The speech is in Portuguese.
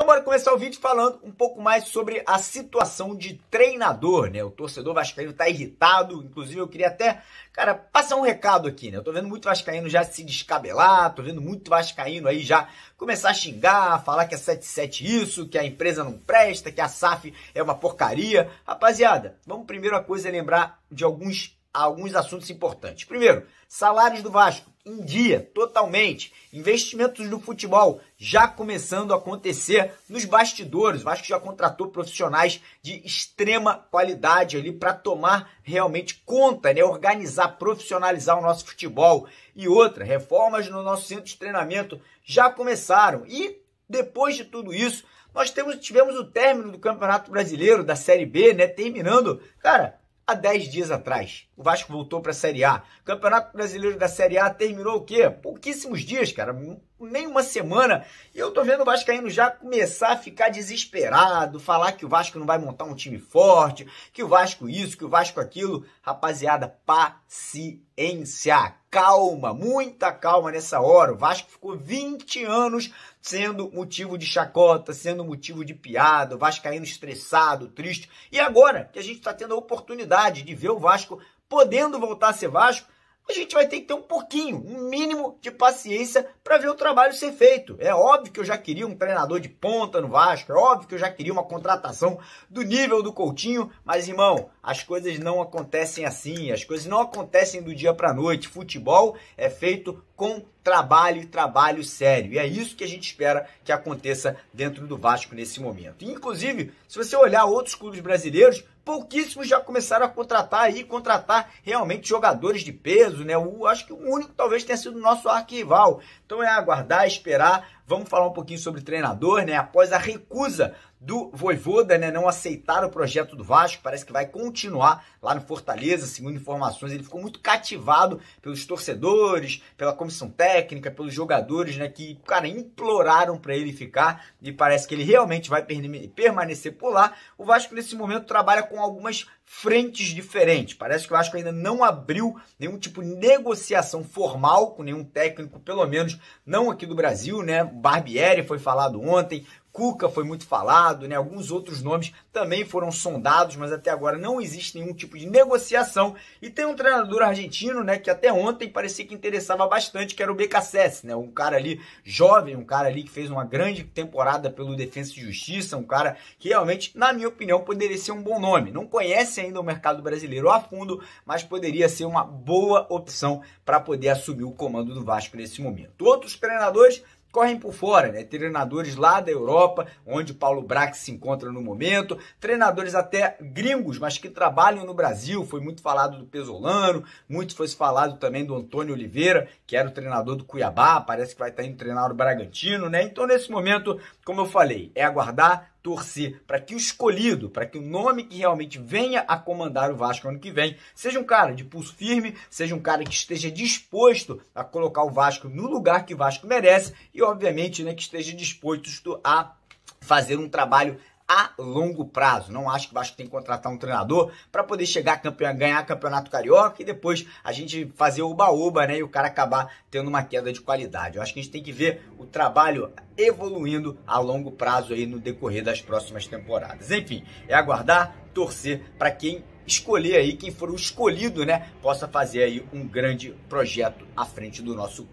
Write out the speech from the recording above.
Então bora começar o vídeo falando um pouco mais sobre a situação de treinador, né? O torcedor vascaíno tá irritado, inclusive eu queria até, cara, passar um recado aqui, né? Eu tô vendo muito vascaíno já se descabelar, tô vendo muito vascaíno aí já começar a xingar, falar que é 77 isso, que a empresa não presta, que a SAF é uma porcaria. Rapaziada, vamos primeiro a coisa é lembrar de alguns alguns assuntos importantes. Primeiro, salários do Vasco em dia, totalmente. Investimentos no futebol já começando a acontecer nos bastidores. O Vasco já contratou profissionais de extrema qualidade ali para tomar realmente conta, né? Organizar, profissionalizar o nosso futebol. E outra, reformas no nosso centro de treinamento já começaram. E depois de tudo isso, nós temos, tivemos o término do Campeonato Brasileiro, da Série B, né? Terminando, cara, há 10 dias atrás. O Vasco voltou para a Série A. O Campeonato Brasileiro da Série A terminou o quê? Pouquíssimos dias, cara, nem uma semana. E eu tô vendo o vasco caindo já começar a ficar desesperado, falar que o Vasco não vai montar um time forte, que o Vasco isso, que o Vasco aquilo. Rapaziada, paciência calma, muita calma nessa hora. O Vasco ficou 20 anos sendo motivo de chacota, sendo motivo de piada, o caindo estressado, triste. E agora que a gente está tendo a oportunidade de ver o Vasco podendo voltar a ser Vasco, a gente vai ter que ter um pouquinho, um mínimo de paciência para ver o trabalho ser feito. É óbvio que eu já queria um treinador de ponta no Vasco, é óbvio que eu já queria uma contratação do nível do Coutinho, mas irmão, as coisas não acontecem assim, as coisas não acontecem do dia para noite. Futebol é feito com trabalho e trabalho sério. E é isso que a gente espera que aconteça dentro do Vasco nesse momento. inclusive, se você olhar outros clubes brasileiros, pouquíssimos já começaram a contratar e contratar realmente jogadores de peso, né? O, acho que o único talvez tenha sido o nosso arquival. Então é aguardar, esperar Vamos falar um pouquinho sobre treinador, né? Após a recusa do Voivoda, né, não aceitar o projeto do Vasco, parece que vai continuar lá no Fortaleza, segundo informações, ele ficou muito cativado pelos torcedores, pela comissão técnica, pelos jogadores, né, que, cara, imploraram para ele ficar e parece que ele realmente vai permanecer por lá. O Vasco nesse momento trabalha com algumas frentes diferentes. Parece que o Vasco ainda não abriu nenhum tipo de negociação formal com nenhum técnico, pelo menos não aqui do Brasil, né? Barbieri foi falado ontem, Cuca foi muito falado, né? Alguns outros nomes também foram sondados, mas até agora não existe nenhum tipo de negociação. E tem um treinador argentino, né, que até ontem parecia que interessava bastante, que era o BKSS, né? Um cara ali jovem, um cara ali que fez uma grande temporada pelo Defensa e Justiça, um cara que realmente, na minha opinião, poderia ser um bom nome. Não conhece ainda o mercado brasileiro a fundo, mas poderia ser uma boa opção para poder assumir o comando do Vasco nesse momento. Outros treinadores correm por fora, né? Treinadores lá da Europa, onde Paulo Brax se encontra no momento, treinadores até gringos, mas que trabalham no Brasil. Foi muito falado do Pesolano, muito foi falado também do Antônio Oliveira, que era o treinador do Cuiabá, parece que vai estar indo treinar o Bragantino, né? Então, nesse momento, como eu falei, é aguardar torcer para que o escolhido, para que o nome que realmente venha a comandar o Vasco ano que vem, seja um cara de pulso firme, seja um cara que esteja disposto a colocar o Vasco no lugar que o Vasco merece e, obviamente, né, que esteja disposto a fazer um trabalho a longo prazo. Não acho que o Vasco tem que contratar um treinador para poder chegar a campeão, ganhar campeonato carioca e depois a gente fazer o baúba, né? E o cara acabar tendo uma queda de qualidade. Eu acho que a gente tem que ver o trabalho evoluindo a longo prazo aí no decorrer das próximas temporadas. Enfim, é aguardar, torcer para quem escolher aí, quem for o escolhido, né, possa fazer aí um grande projeto à frente do nosso